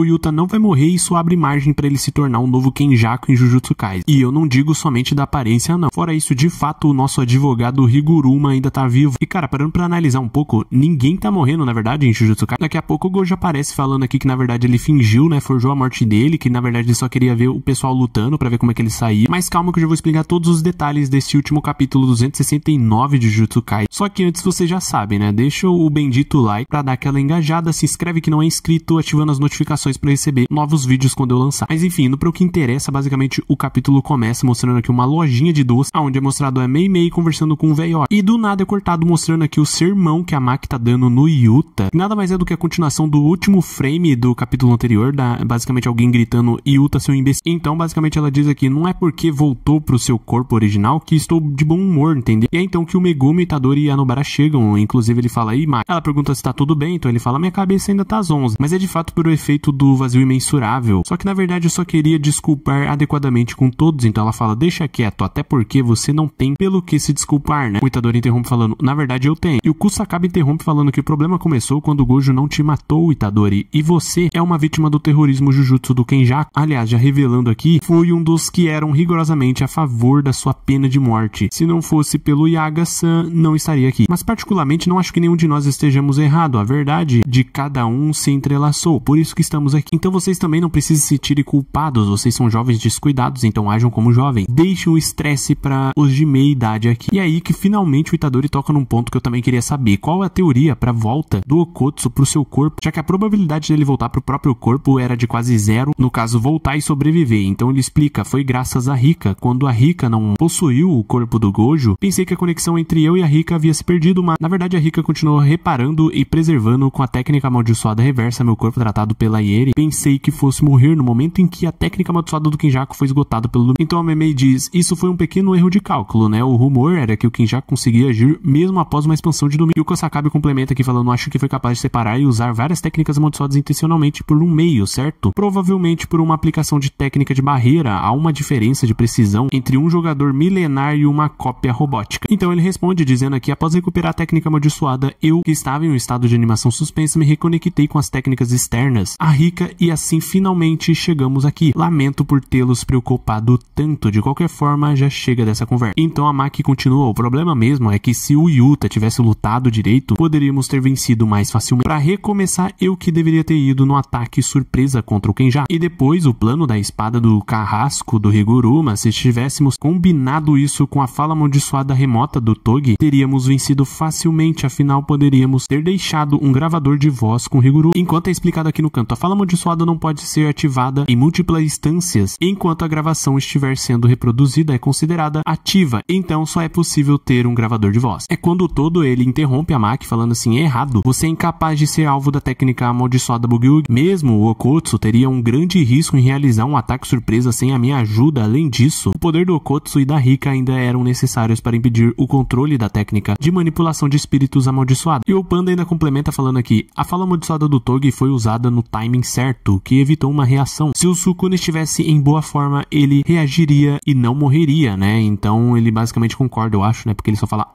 o Yuta não vai morrer e isso abre margem para ele se tornar um novo Kenjaku em Jujutsu Kaisen. E eu não digo somente da aparência não. Fora isso, de fato, o nosso advogado Higuruma ainda tá vivo. E cara, parando para analisar um pouco, ninguém tá morrendo na verdade em Jujutsu Kaisen. Daqui a pouco o Gojo aparece falando aqui que na verdade ele fingiu, né, forjou a morte dele, que na verdade ele só queria ver o pessoal lutando para ver como é que ele saía. Mas calma que eu já vou explicar todos os detalhes desse último capítulo 269 de Jujutsu Kaisen. Só que antes vocês já sabem, né? Deixa o bendito like para dar aquela engajada, se inscreve que não é inscrito, ativando as notificações notificações para receber novos vídeos quando eu lançar. Mas enfim, indo para o que interessa, basicamente o capítulo começa mostrando aqui uma lojinha de doce, onde é mostrado a Mei Mei conversando com o velho. E do nada é cortado mostrando aqui o sermão que a Mac tá dando no Yuta. Nada mais é do que a continuação do último frame do capítulo anterior, da basicamente alguém gritando Yuta seu imbecil. Então, basicamente ela diz aqui, não é porque voltou pro seu corpo original que estou de bom humor, entendeu? E é então que o Megumi, Itadori e Anobara chegam, inclusive ele fala aí, Mac. Ela pergunta se tá tudo bem, então ele fala, minha cabeça ainda tá às 11. Mas é de fato por o efeito do vazio imensurável. Só que na verdade eu só queria desculpar adequadamente com todos, então ela fala, deixa quieto, até porque você não tem pelo que se desculpar, né? O Itadori interrompe falando, na verdade eu tenho. E o Kusakaba interrompe falando que o problema começou quando o Gojo não te matou, Itadori, e você é uma vítima do terrorismo Jujutsu do Kenjaku. Aliás, já revelando aqui, foi um dos que eram rigorosamente a favor da sua pena de morte. Se não fosse pelo Yaga-san, não estaria aqui. Mas particularmente não acho que nenhum de nós estejamos errado, a verdade de cada um se entrelaçou, por isso que estamos estamos aqui, então vocês também não precisam se sentir culpados. Vocês são jovens descuidados, então ajam como jovens. Deixem o estresse para os de meia idade aqui. E aí que finalmente o Itadori toca num ponto que eu também queria saber. Qual é a teoria para volta do Okotsu pro seu corpo, já que a probabilidade dele voltar pro próprio corpo era de quase zero, no caso voltar e sobreviver. Então ele explica, foi graças a Rika. Quando a Rika não possuiu o corpo do Gojo, pensei que a conexão entre eu e a Rika havia se perdido, mas na verdade a Rika continuou reparando e preservando com a técnica amaldiçoada reversa meu corpo tratado pela Ranieri, pensei que fosse morrer no momento em que a técnica amaldiçoada do Kinjaku foi esgotada pelo Lumière. Então a Memei diz, isso foi um pequeno erro de cálculo, né? O rumor era que o Kinjaku conseguia agir mesmo após uma expansão de domínio. E o Kosakabe complementa aqui falando, acho que foi capaz de separar e usar várias técnicas amaldiçoadas intencionalmente por um meio, certo? Provavelmente por uma aplicação de técnica de barreira, há uma diferença de precisão entre um jogador milenar e uma cópia robótica. Então ele responde dizendo aqui, após recuperar a técnica amaldiçoada, eu, que estava em um estado de animação suspensa, me reconectei com as técnicas externas. A Rica e assim finalmente chegamos aqui. Lamento por tê-los preocupado tanto, de qualquer forma já chega dessa conversa. Então a Maki continua, o problema mesmo é que se o Yuta tivesse lutado direito, poderíamos ter vencido mais facilmente. Para recomeçar, eu que deveria ter ido no ataque surpresa contra o Kenja. E depois o plano da espada do carrasco do Riguruma, se tivéssemos combinado isso com a fala amaldiçoada remota do Togi, teríamos vencido facilmente, afinal poderíamos ter deixado um gravador de voz com Riguruma. Enquanto é explicado aqui no canto a fala sala amaldiçoada não pode ser ativada em múltiplas instâncias enquanto a gravação estiver sendo reproduzida é considerada ativa, então só é possível ter um gravador de voz. É quando todo ele interrompe a Mac falando assim, é errado, você é incapaz de ser alvo da técnica amaldiçoada Bugyug. Mesmo o Okotsu teria um grande risco em realizar um ataque surpresa sem a minha ajuda, além disso, o poder do Okotsu e da Rika ainda eram necessários para impedir o controle da técnica de manipulação de espíritos amaldiçoados. E o Panda ainda complementa falando aqui, a fala amaldiçoada do Togi foi usada no timing certo que evitou uma reação. Se o Sukuna estivesse em boa forma, ele reagiria e não morreria, né? Então ele basicamente concorda, eu acho, né? Porque ele só fala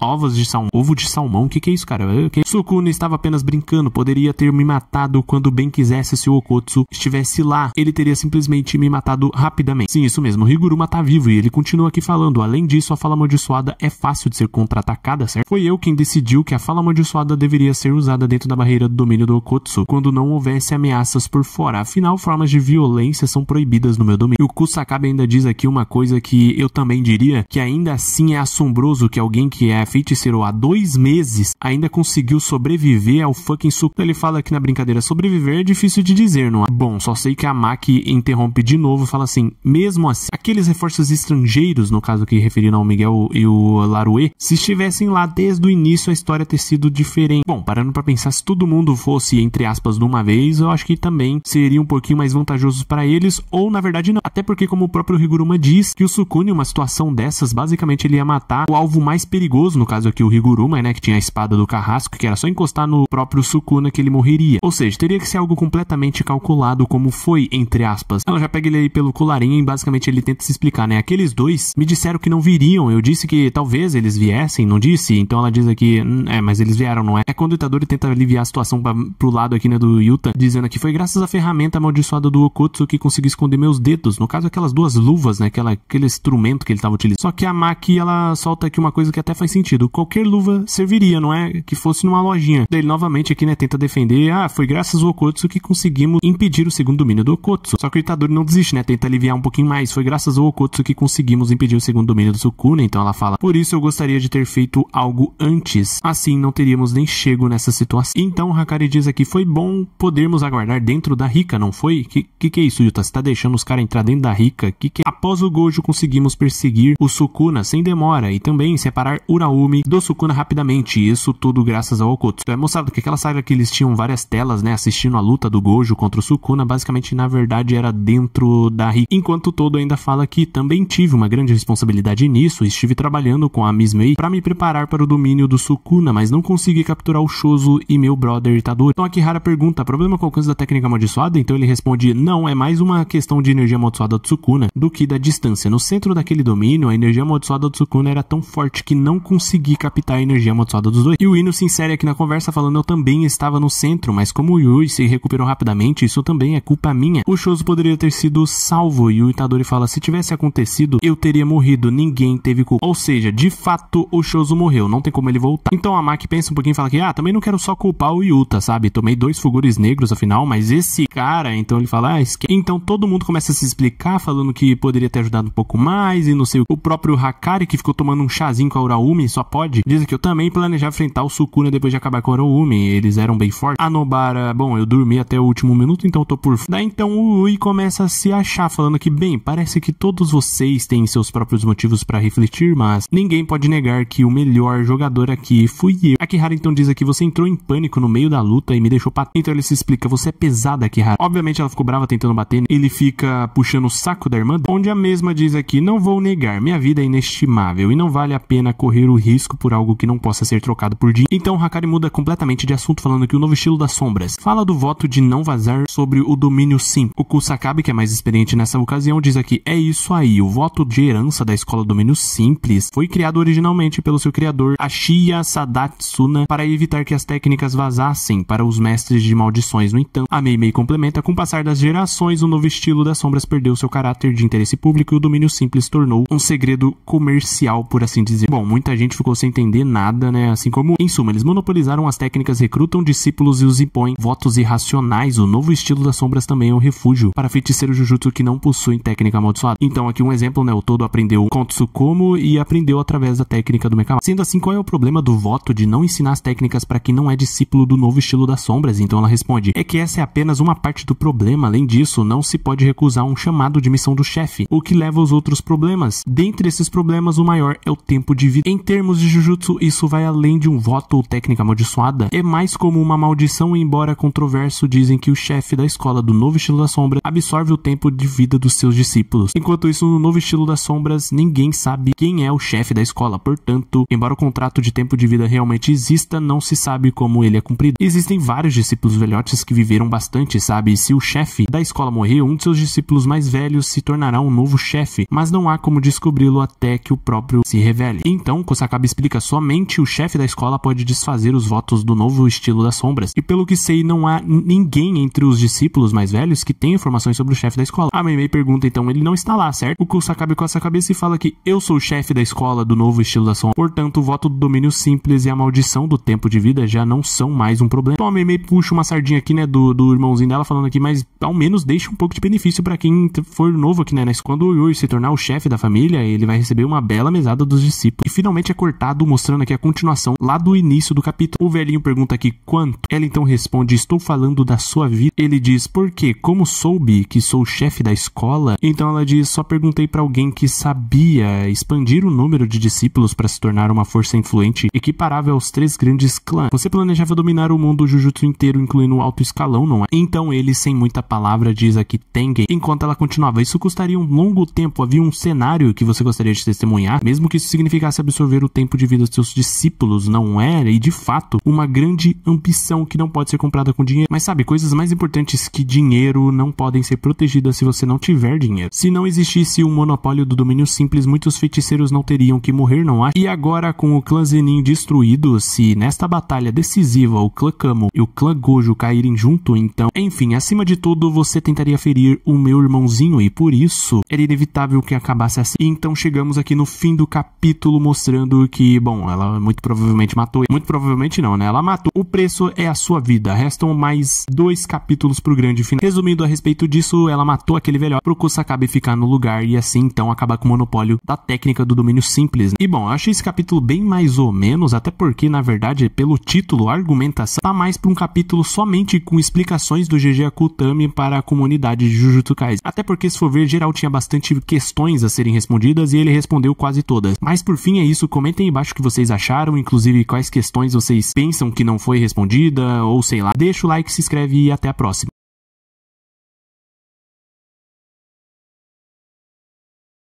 ovos de salmão. Ovo de salmão? O que, que é isso, cara? Okay. Sukuna estava apenas brincando, poderia ter me matado quando bem quisesse se o Okotsu estivesse lá. Ele teria simplesmente me matado rapidamente. Sim, isso mesmo. Riguruma tá vivo e ele continua aqui falando. Além disso, a fala amaldiçoada é fácil de ser contra-atacada, certo? Foi eu quem decidiu que a fala amaldiçoada deveria ser usada dentro da barreira do domínio do Okotsu, quando não houvesse ameaça ameaças por fora. Afinal, formas de violência são proibidas no meu domínio. E o Kusakabe ainda diz aqui uma coisa que eu também diria, que ainda assim é assombroso que alguém que é feiticeiro há dois meses ainda conseguiu sobreviver ao fucking suco. Então, ele fala aqui na brincadeira, sobreviver é difícil de dizer, não é? Bom, só sei que a Maki interrompe de novo e fala assim, mesmo assim, aqueles reforços estrangeiros, no caso que referiram ao Miguel e o Larue, se estivessem lá desde o início a história ter sido diferente. Bom, parando para pensar, se todo mundo fosse, entre aspas, de uma vez, eu acho acho que também seria um pouquinho mais vantajoso para eles, ou na verdade não. Até porque, como o próprio Riguruma diz, que o Sukune, uma situação dessas, basicamente ele ia matar o alvo mais perigoso, no caso aqui o Riguruma, né, que tinha a espada do carrasco, que era só encostar no próprio Sukuna que ele morreria. Ou seja, teria que ser algo completamente calculado, como foi, entre aspas. Ela já pega ele aí pelo colarinho e basicamente ele tenta se explicar, né, aqueles dois me disseram que não viriam, eu disse que talvez eles viessem, não disse? Então ela diz aqui, hum, é, mas eles vieram, não é? É quando o Itadori tenta aliviar a situação pra, pro lado aqui, né, do Yuta, dizendo que foi graças à ferramenta amaldiçoada do Okutsu que consegui esconder meus dedos. No caso, aquelas duas luvas, né? Aquela, aquele instrumento que ele estava utilizando. Só que a Maki, ela solta aqui uma coisa que até faz sentido. Qualquer luva serviria, não é? Que fosse numa lojinha. Daí, novamente, aqui, né? Tenta defender. Ah, foi graças ao Okutsu que conseguimos impedir o segundo domínio do Okutsu. Só que o Itadori não desiste, né? Tenta aliviar um pouquinho mais. Foi graças ao Okutsu que conseguimos impedir o segundo domínio do Sukuna. Né, então ela fala: Por isso eu gostaria de ter feito algo antes. Assim não teríamos nem chego nessa situação. Então o Hakari diz aqui: Foi bom podermos guardar dentro da rica, não foi? Que que, que é isso, Yuta? Você tá deixando os caras entrar dentro da rica? Que que é? Após o Gojo, conseguimos perseguir o Sukuna sem demora e também separar Uraumi do Sukuna rapidamente. Isso tudo graças ao Okutsu. Então, é mostrado que aquela saga que eles tinham várias telas, né, assistindo a luta do Gojo contra o Sukuna, basicamente, na verdade, era dentro da rica. Enquanto todo ainda fala que também tive uma grande responsabilidade nisso, estive trabalhando com a Miss May para me preparar para o domínio do Sukuna, mas não consegui capturar o Shoso e meu brother Itadori. Então, a rara pergunta, problema com o da técnica amaldiçoada? Então ele responde: não, é mais uma questão de energia amaldiçoada Sukuna do que da distância. No centro daquele domínio, a energia amaldiçoada Tsukuna era tão forte que não consegui captar a energia amaldiçoada dos dois. E o Ino se insere aqui na conversa falando: eu também estava no centro, mas como o Yui se recuperou rapidamente, isso também é culpa minha. O Shoso poderia ter sido salvo e o Itadori fala: se tivesse acontecido, eu teria morrido, ninguém teve culpa. Ou seja, de fato, o Shoso morreu, não tem como ele voltar. Então a Maki pensa um pouquinho e fala que, ah, também não quero só culpar o Yuta, sabe? Tomei dois fulgores negros, afinal final, mas esse cara, então ele fala, ah, então todo mundo começa a se explicar, falando que poderia ter ajudado um pouco mais e não sei o, próprio Hakari que ficou tomando um chazinho com a Uraumi, só pode. Dizem que eu também planejava enfrentar o Sukuna depois de acabar com a Uraumi, eles eram bem fortes. A Nobara, bom, eu dormi até o último minuto, então eu tô por. Daí então o Ui começa a se achar, falando que, bem, parece que todos vocês têm seus próprios motivos para refletir, mas ninguém pode negar que o melhor jogador aqui fui eu. A Kihara então diz que você entrou em pânico no meio da luta e me deixou patente. Então ele se explica: você você é pesada, Kihara. Obviamente ela ficou brava tentando bater. Ele fica puxando o saco da irmã, onde a mesma diz aqui: Não vou negar, minha vida é inestimável e não vale a pena correr o risco por algo que não possa ser trocado por dinheiro. Então Hakari muda completamente de assunto, falando que o novo estilo das sombras fala do voto de não vazar sobre o domínio sim. O Kusakabe, que é mais experiente nessa ocasião, diz aqui: É isso aí, o voto de herança da escola domínio simples foi criado originalmente pelo seu criador, Ashiya Sadatsuna, para evitar que as técnicas vazassem para os mestres de maldições no então. A Meimei complementa: com o passar das gerações, o novo estilo das sombras perdeu seu caráter de interesse público e o domínio simples tornou um segredo comercial, por assim dizer. Bom, muita gente ficou sem entender nada, né? Assim como, em suma, eles monopolizaram as técnicas, recrutam discípulos e os impõem. Votos irracionais, o novo estilo das sombras também é um refúgio para feiticeiros Jujutsu que não possuem técnica amaldiçoada. Então, aqui um exemplo, né? O todo aprendeu o como e aprendeu através da técnica do Mekama. Sendo assim, qual é o problema do voto de não ensinar as técnicas para quem não é discípulo do novo estilo das sombras? Então ela responde: é que essa é apenas uma parte do problema. Além disso, não se pode recusar um chamado de missão do chefe, o que leva aos outros problemas. Dentre esses problemas, o maior é o tempo de vida. Em termos de Jujutsu, isso vai além de um voto ou técnica amaldiçoada. É mais como uma maldição, embora controverso, dizem que o chefe da escola do novo estilo da sombra absorve o tempo de vida dos seus discípulos. Enquanto isso, no novo estilo das sombras, ninguém sabe quem é o chefe da escola. Portanto, embora o contrato de tempo de vida realmente exista, não se sabe como ele é cumprido. Existem vários discípulos velhotes que vivem viveram bastante sabe se o chefe da escola morrer, um de seus discípulos mais velhos se tornará um novo chefe, mas não há como descobri-lo até que o próprio se revele. Então, Kusakabe explica somente o chefe da escola pode desfazer os votos do novo estilo das sombras. E pelo que sei, não há ninguém entre os discípulos mais velhos que tenha informações sobre o chefe da escola. A Meimei pergunta então, ele não está lá, certo? O Kusakabe essa cabeça e fala que eu sou o chefe da escola do novo estilo da sombra, portanto o voto do domínio simples e a maldição do tempo de vida já não são mais um problema. Então a Meimei puxa uma sardinha aqui, né, do do, do irmãozinho dela falando aqui, mas ao menos deixa um pouco de benefício para quem for novo aqui, né? Mas né? quando o Yuri se tornar o chefe da família, ele vai receber uma bela mesada dos discípulos. E finalmente é cortado, mostrando aqui a continuação lá do início do capítulo. O velhinho pergunta aqui quanto. Ela então responde: Estou falando da sua vida. Ele diz: Por quê? Como soube que sou chefe da escola? Então ela diz: Só perguntei para alguém que sabia expandir o número de discípulos para se tornar uma força influente equiparável aos três grandes clãs. Você planejava dominar o mundo Jujutsu inteiro, incluindo o alto escalão não é? Então ele, sem muita palavra, diz aqui Tengen, enquanto ela continuava. Isso custaria um longo tempo, havia um cenário que você gostaria de testemunhar, mesmo que isso significasse absorver o tempo de vida de seus discípulos, não é? E de fato, uma grande ambição que não pode ser comprada com dinheiro. Mas sabe, coisas mais importantes que dinheiro não podem ser protegidas se você não tiver dinheiro. Se não existisse um monopólio do domínio simples, muitos feiticeiros não teriam que morrer, não acha? E agora, com o clã Zenin destruído, se nesta batalha decisiva o clã Kamo e o clã Gojo caírem juntos, junto, então. Enfim, acima de tudo, você tentaria ferir o meu irmãozinho e por isso era inevitável que acabasse assim. Então chegamos aqui no fim do capítulo mostrando que, bom, ela muito provavelmente matou. Muito provavelmente não, né? Ela matou. O preço é a sua vida. Restam mais dois capítulos pro grande final. Resumindo a respeito disso, ela matou aquele velhote pro Kusakabe ficar no lugar e assim então acabar com o monopólio da técnica do domínio simples. Né? E bom, eu achei esse capítulo bem mais ou menos, até porque na verdade pelo título, argumentação, tá mais pra um capítulo somente com explicações do GG Akutami para a comunidade de Jujutsu Kaisen. Até porque, se for ver, geral tinha bastante questões a serem respondidas e ele respondeu quase todas. Mas por fim é isso, comentem embaixo o que vocês acharam, inclusive quais questões vocês pensam que não foi respondida, ou sei lá. Deixa o like, se inscreve e até a próxima.